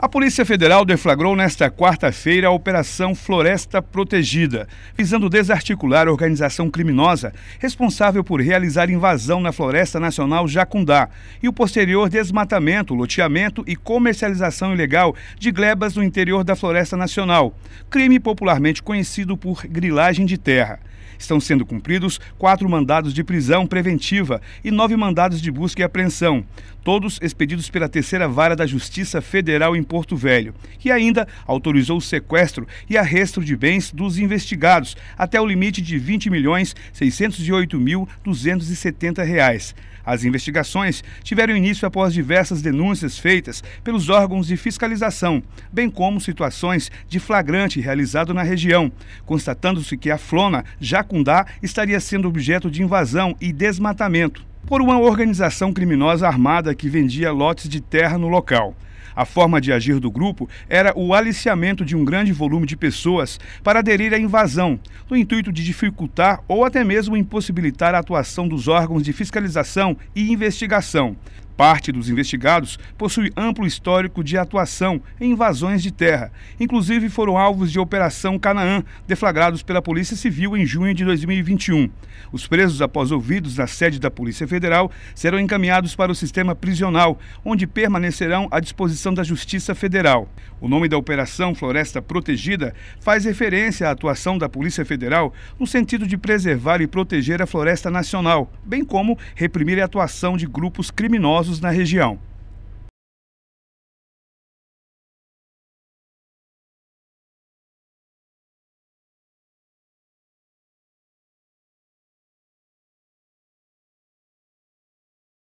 A Polícia Federal deflagrou nesta quarta-feira a Operação Floresta Protegida, visando desarticular a organização criminosa responsável por realizar invasão na Floresta Nacional Jacundá e o posterior desmatamento, loteamento e comercialização ilegal de glebas no interior da Floresta Nacional, crime popularmente conhecido por grilagem de terra. Estão sendo cumpridos quatro mandados de prisão preventiva e nove mandados de busca e apreensão, todos expedidos pela Terceira Vara da Justiça Federal em Porto Velho, e ainda autorizou o sequestro e arresto de bens dos investigados até o limite de 20 milhões reais. As investigações tiveram início após diversas denúncias feitas pelos órgãos de fiscalização, bem como situações de flagrante realizado na região, constatando-se que a Flona Jacundá estaria sendo objeto de invasão e desmatamento por uma organização criminosa armada que vendia lotes de terra no local. A forma de agir do grupo era o aliciamento de um grande volume de pessoas para aderir à invasão, no intuito de dificultar ou até mesmo impossibilitar a atuação dos órgãos de fiscalização e investigação parte dos investigados possui amplo histórico de atuação em invasões de terra. Inclusive foram alvos de Operação Canaã, deflagrados pela Polícia Civil em junho de 2021. Os presos, após ouvidos na sede da Polícia Federal, serão encaminhados para o sistema prisional, onde permanecerão à disposição da Justiça Federal. O nome da Operação Floresta Protegida faz referência à atuação da Polícia Federal no sentido de preservar e proteger a floresta nacional, bem como reprimir a atuação de grupos criminosos casos na região.